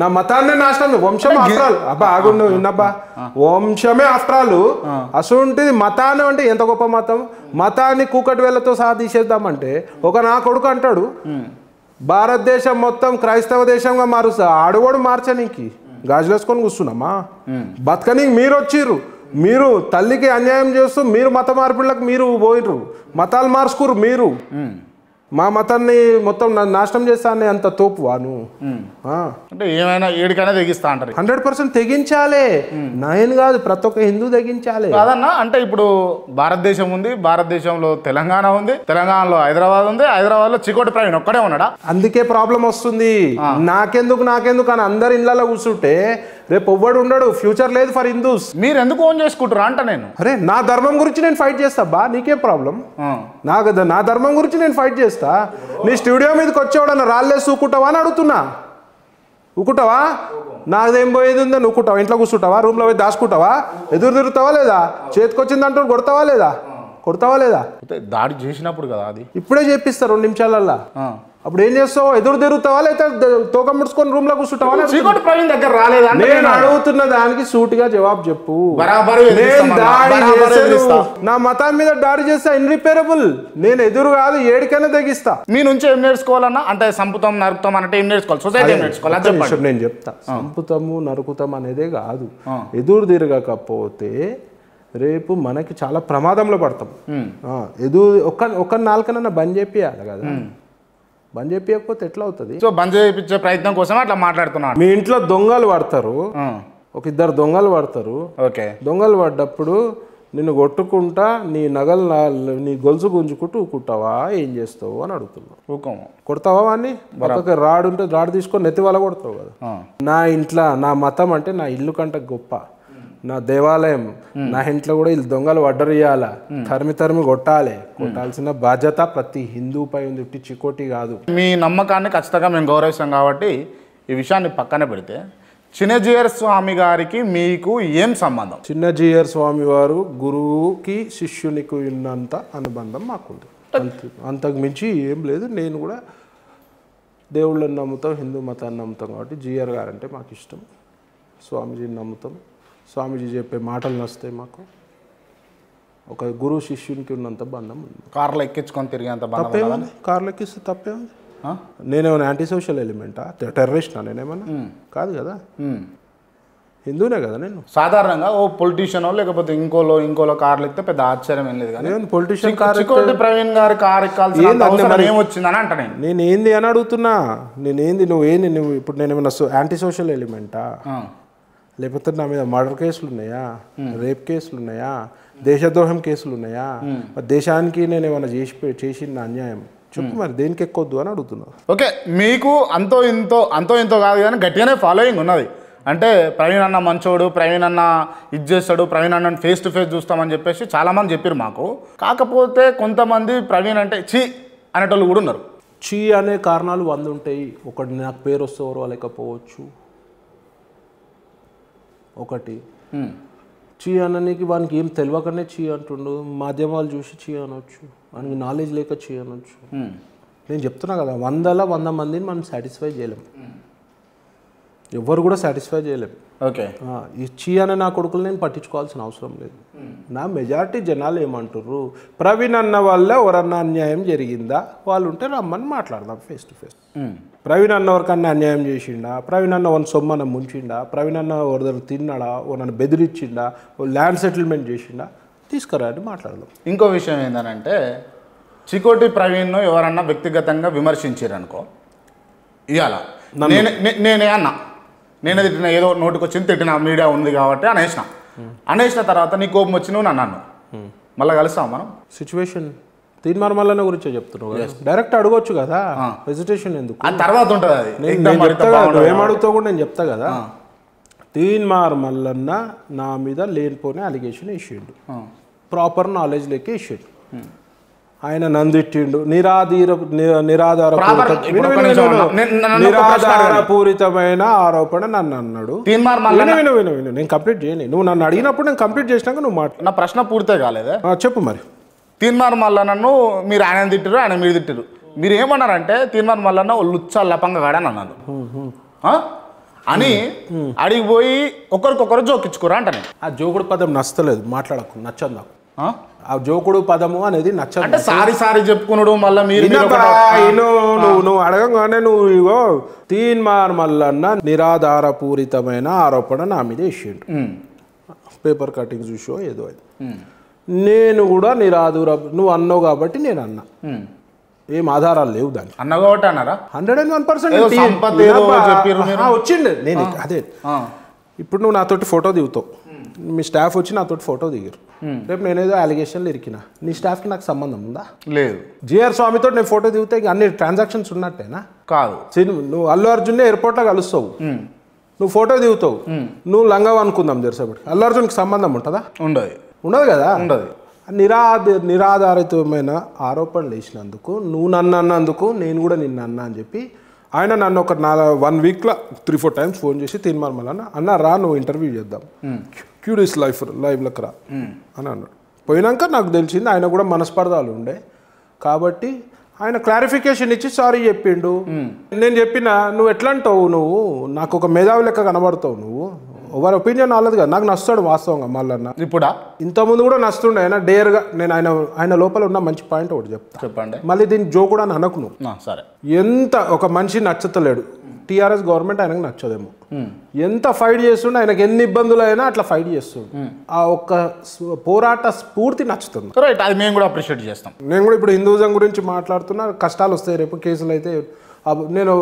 నా మతాన్ని నాశనం వంశం ఆస్త్రాలు అబ్బా ఆగుండు విన్నబ్బా వంశమే ఆస్త్రాలు అసలుంటిది మతాన్ని అంటే ఎంత గొప్ప మతం మతాన్ని కూకటి వేళ్లతో సాధించేద్దామంటే ఒక నా కొడుకు అంటాడు భారతదేశం మొత్తం క్రైస్తవ దేశంగా మారుస్తా ఆడవాడు మార్చనీకి గాజులేసుకొని కూర్చున్నామా బతకనీకి మీరు వచ్చిర్రు మీరు తల్లికి అన్యాయం చేస్తూ మీరు మత మార్పులకు మీరు పోయిర్రు మతాలు మార్చుకురు మీరు మా మతాన్ని మొత్తం నాశనం చేస్తాను అంత తోపు వాను అంటే ఏమైనా ఏడికైనా తెగిస్తా అంటారు హండ్రెడ్ పర్సెంట్ తెగించాలి నేను కాదు ప్రతి ఒక్క హిందూ తెగించాలి కాదన్న అంటే ఇప్పుడు భారతదేశం ఉంది భారతదేశంలో తెలంగాణ ఉంది తెలంగాణలో హైదరాబాద్ ఉంది హైదరాబాద్ లో చికోటి ప్రవీణ్ ఒక్కడే ఉన్నాడా అందుకే ప్రాబ్లం వస్తుంది నాకెందుకు నాకెందుకు అని అందరి ఇళ్ళలో కూర్చుంటే రేపు ఎవ్వడు ఉండడు ఫ్యూచర్ లేదు ఫర్ హిందూస్ మీరు ఎందుకు ఓన్ చేసుకుంటారు అంట నేను అరే నా ధర్మం గురించి నేను ఫైట్ చేస్తా బా నీకేం ప్రాబ్లం కదా నా ధర్మం గురించి నేను ఫైట్ చేస్తా నీ స్టూడియో మీదకి వచ్చేవాడన్న రాళ్ళే సూకుంటావా అని అడుగుతున్నా ఊకుంటావా నాదేం పోయేది ఉందని ఊకుంటావా ఇంట్లో కూర్చుంటావా రూమ్లో పోయి దాచుకుంటావా ఎదురు తిరుగుతావా లేదా చేతికొచ్చింది అంటూ కొడతావా లేదా కొడతావా లేదా దాడి చేసినప్పుడు కదా అది ఇప్పుడే చేపిస్తా రెండు నిమిషాలల్లా అప్పుడు ఏం చేస్తావు ఎదురు తిరుగుతావా లేదా తోక ముడుచుకొని రూమ్ లో కూర్చుంటావా ప్రవీణ్ దగ్గర రాలేదా నేను అడుగుతున్న దానికి గా జవాబు చెప్పు నా మతాన్ని మీద దాడి చేస్తా ఇన్రిపేరబుల్ నేను ఎదురు కాదు ఏడికైనా తెగిస్తా మీ నుంచి ఏం నేర్చుకోవాలన్నా అంటే సంపుతం నరుకుతాం అంటే ఏం నేర్చుకోవాలి సొసైటీ నేర్చుకోవాలి నేను చెప్తా సంపుతము నరుకుతాం అనేదే కాదు ఎదురు తిరగకపోతే రేపు మనకి చాలా ప్రమాదంలో పడతాం ఎదురు ఒక్క ఒక్క నాలుకనన్నా బంద్ చెప్పి కదా బంద్ చేయకపోతే ఎట్లా అవుతుంది సో బంద్ చేయించే ప్రయత్నం కోసం అట్లా మాట్లాడుతున్నాను మీ ఇంట్లో దొంగలు పడతారు ఒక ఇద్దరు దొంగలు పడతారు ఓకే దొంగలు పడ్డప్పుడు నిన్ను కొట్టుకుంటా నీ నగలు నీ గొలుసు గుంజుకుంటూ ఊకుంటావా ఏం చేస్తావు అని అడుగుతున్నావు కొడతావా వాన్ని ఒక రాడు ఉంటే రాడు తీసుకొని నెత్తి వల్ల కొడతావు కదా నా ఇంట్లో నా మతం అంటే నా ఇల్లు కంటే గొప్ప నా దేవాలయం నా ఇంట్లో కూడా వీళ్ళు దొంగలు వడ్డరియాల తరిమి తరిమి కొట్టాలి కొట్టాల్సిన బాధ్యత ప్రతి పై ఉంది ఇట్టి చికోటి కాదు మీ నమ్మకాన్ని ఖచ్చితంగా మేము గౌరవిస్తాం కాబట్టి ఈ విషయాన్ని పక్కన పెడితే చిన్నజీయర్ స్వామి గారికి మీకు ఏం సంబంధం చిన్నజీయర్ స్వామి వారు గురువుకి శిష్యునికి ఉన్నంత అనుబంధం మాకుంది అంతకు మించి ఏం లేదు నేను కూడా దేవుళ్ళని నమ్ముతాం హిందూ మతాన్ని నమ్ముతాం కాబట్టి జీఆర్ గారు అంటే మాకు ఇష్టం స్వామిజీని నమ్ముతాం స్వామీజీ చెప్పే మాటలు నస్తాయి మాకు ఒక గురు శిష్యునికి ఉన్నంత బంధం ఉంది కార్లో ఎక్కించుకొని తిరిగేంత తప్పే బంధం కార్లో ఎక్కిస్తే తప్పే ఉంది నేనేమైనా యాంటీ సోషల్ ఎలిమెంటా టెర్రరిస్టా నేనేమన్నా కాదు కదా హిందూనే కదా నేను సాధారణంగా ఓ పొలిటీషియన్ లేకపోతే ఇంకోలో ఇంకోలో కార్లు ఎక్కితే పెద్ద ఆశ్చర్యం ఏం లేదు కానీ పొలిటీషియన్ కారు ప్రవీణ్ గారి కారు ఎక్కాల్సిన ఏమొచ్చిందని అంటే నేను ఏంది అని అడుగుతున్నా నేనేంది నువ్వు ఏంది నువ్వు ఇప్పుడు నేను యాంటీ సోషల్ ఎలిమెంటా లేకపోతే నా మీద మర్డర్ కేసులు ఉన్నాయా రేప్ కేసులు ఉన్నాయా దేశద్రోహం కేసులు ఉన్నాయా hmm. దేశానికి నేను ఏమైనా చేసి చేసిన అన్యాయం చెప్పు మరి దేనికి ఎక్కొద్దు అని అడుగుతున్నారు ఓకే మీకు అంతో ఇంతో అంతో ఇంతో కాదు కానీ గట్టిగానే ఫాలోయింగ్ ఉన్నది అంటే ప్రవీణ్ అన్న మంచోడు ప్రవీణ్ అన్న ఇది చేస్తాడు ప్రవీణ్ అన్నను ఫేస్ టు ఫేస్ చూస్తామని చెప్పేసి చాలామంది చెప్పారు మాకు కాకపోతే కొంతమంది ప్రవీణ్ అంటే చీ అనేటోళ్ళు కూడా ఉన్నారు చీ అనే కారణాలు వంద ఉంటాయి ఒకటి నాకు పేరు వస్తే లేకపోవచ్చు ఒకటి చీ అననికి వానికి ఏం తెలియకనే చీ అంటుండు మాధ్యమాలు చూసి చీ అనొచ్చు వానికి నాలెడ్జ్ లేక చీ అనొచ్చు నేను చెప్తున్నా కదా వందల వంద మందిని మనం సాటిస్ఫై చేయలేం ఎవరు కూడా సాటిస్ఫై చేయలేం ఓకే ఈ చీ అనే నా కొడుకులు నేను పట్టించుకోవాల్సిన అవసరం లేదు నా మెజారిటీ జనాలు ఏమంటారు ప్రవీణ్ అన్న వల్ల ఎవరన్నా అన్యాయం జరిగిందా వాళ్ళు ఉంటే రమ్మని మాట్లాడదాం ఫేస్ టు ఫేస్ ప్రవీణ్ అన్న ఎవరికన్నా అన్యాయం చేసిండా ప్రవీణ్ అన్న వన్ సొమ్మన ముంచిండా ప్రవీణ్ అన్న వరదలు తిన్నాడా నన్ను బెదిరించిండా ల్యాండ్ సెటిల్మెంట్ చేసిండా తీసుకురా అని మాట్లాడదాం ఇంకో విషయం ఏంటంటే చికోటి ప్రవీణ్ను ఎవరన్నా వ్యక్తిగతంగా విమర్శించారనుకో ఇవాళ నేనే నేనే అన్నా నేనే తిట్టిన ఏదో నోటికొచ్చింది తిట్టిన మీడియా ఉంది కాబట్టి అనేసిన అనేసిన తర్వాత నీ కోపం వచ్చి నువ్వు నన్ను మళ్ళీ కలుస్తాం మనం సిచ్యువేషన్ తీన్ మర్మల్లన గురించే చెప్తున్నావు డైరెక్ట్ అడగొచ్చు కదా హెజిటేషన్ ఎందుకు తర్వాత ఉంటుంది ఏం అడుగుతావు కూడా నేను చెప్తా కదా తీన్ మార్ మల్లన్న నా మీద లేనిపోనే అలిగేషన్ వేసిండు ప్రాపర్ నాలెడ్జ్ లెక్క వేసిండు ఆయన నందిట్టిండు నిరాధీర నిరాధార నిరాధారపూరితమైన ఆరోపణ నన్ను అన్నాడు విను నేను కంప్లీట్ చేయను నువ్వు నన్ను అడిగినప్పుడు నేను కంప్లీట్ చేసినాక నువ్వు మాట నా ప్రశ్న పూర్తే కాలేదా చెప్పు మరి తీన్మార్ మల్లన్నను మీరు ఆయన తిట్టారు ఆయన మీరు తిట్టారు మీరు ఏమన్నారంటే తీన్మార్ మల్లన్న ఓ లపంగా కాడని అన్నాను అని అడిగిపోయి పోయి ఒకరికొకరు జోకిచ్చుకోరా నేను ఆ జోకుడు పదం నచ్చలేదు మాట్లాడకు నచ్చదు నాకు ఆ జోకుడు పదము అనేది నచ్చదు అంటే సారి సారి చెప్పుకున్నాడు మళ్ళీ మీరు నువ్వు నువ్వు అడగంగానే నువ్వు ఇగో తీన్మార్ మల్లన్న నిరాధారపూరితమైన ఆరోపణ నా మీద ఇష్యూ పేపర్ కటింగ్ చూసో ఏదో అది నేను కూడా రాదు నువ్వు అన్నావు కాబట్టి నేను అన్నా ఏం ఆధారాలు లేవు దాన్ని అన్నావు కాబట్టి అన్నారా హండ్రెడ్ అండ్ వన్ పర్సెంట్ వచ్చిండు నేను అదే ఇప్పుడు నువ్వు నాతోటి ఫోటో దిగుతావు మీ స్టాఫ్ వచ్చి నాతోటి ఫోటో దిగారు రేపు నేనేదో అలిగేషన్లు ఇరికినా నీ స్టాఫ్కి నాకు సంబంధం ఉందా లేదు జిఆర్ స్వామితో నేను ఫోటో దిగితే అన్ని ట్రాన్సాక్షన్స్ ఉన్నట్టేనా కాదు నువ్వు అల్లు ఎయిర్పోర్ట్ ఎయిర్పోర్ట్లో కలుస్తావు నువ్వు ఫోటో దిగుతావు నువ్వు లంగవ్ అనుకుందాం జరిసేపటికి అల్లు అర్జున్కి సంబంధం ఉంటుందా ఉండదు ఉండదు కదా ఉండదు నిరాధ నిరాధారితమైన ఆరోపణలు వేసినందుకు నువ్వు నన్ను అన్నందుకు నేను కూడా నిన్ను అన్నా అని చెప్పి ఆయన నన్ను ఒక నా వన్ వీక్లో త్రీ ఫోర్ టైమ్స్ ఫోన్ చేసి తీర్మానం అన్న రా నువ్వు ఇంటర్వ్యూ చేద్దాం క్యూరియస్ లైఫ్ లైవ్లకు రా అని అన్నాడు పోయినాక నాకు తెలిసింది ఆయన కూడా మనస్పర్ధాలు ఉండే కాబట్టి ఆయన క్లారిఫికేషన్ ఇచ్చి సారీ చెప్పిండు నేను చెప్పిన నువ్వు ఎట్లా అంటావు నువ్వు నాకు ఒక మేధావి లెక్క కనబడతావు నువ్వు ఎవరి ఒపీనియన్ నాలేదు కదా నాకు నచ్చాడు వాస్తవంగా మళ్ళన్న ఇప్పుడా ఇంతకుముందు కూడా నచ్చుండే ఆయన డేర్గా నేను ఆయన ఆయన లోపల ఉన్న మంచి పాయింట్ ఒకటి చెప్తాను చెప్పండి మళ్ళీ దీన్ని జో కూడా అనకు సరే ఎంత ఒక మనిషి నచ్చతలేడు టీఆర్ఎస్ గవర్నమెంట్ ఆయనకు నచ్చదేమో ఎంత ఫైట్ చేస్తుండే ఆయనకు ఎన్ని ఇబ్బందులు అయినా అట్లా ఫైట్ చేస్తుంది ఆ ఒక్క పోరాట స్ఫూర్తి నచ్చుతుంది రైట్ అది మేము కూడా అప్రిషియేట్ చేస్తాం నేను కూడా ఇప్పుడు హిందూజం గురించి మాట్లాడుతున్నా కష్టాలు వస్తాయి రేపు కేసులు అయితే నేను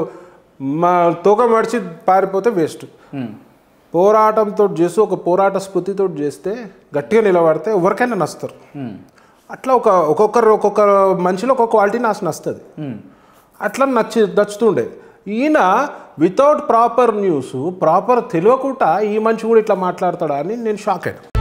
మా తూకం మడిచి పారిపోతే వేస్ట్ పోరాటంతో చేసి ఒక పోరాట స్ఫూర్తితో చేస్తే గట్టిగా నిలబడితే ఎవరికైనా నస్తారు hmm. అట్లా ఒక ఒక్కొక్కరు ఒక్కొక్క మనిషిలో ఒక్కొక్క క్వాలిటీ నాకు నస్తుంది hmm. అట్లా నచ్చి నచ్చుతుండే ఈయన వితౌట్ ప్రాపర్ న్యూస్ ప్రాపర్ తెలియకుండా ఈ మనిషి కూడా ఇట్లా మాట్లాడతాడా అని నేను షాక్ అయ్యాను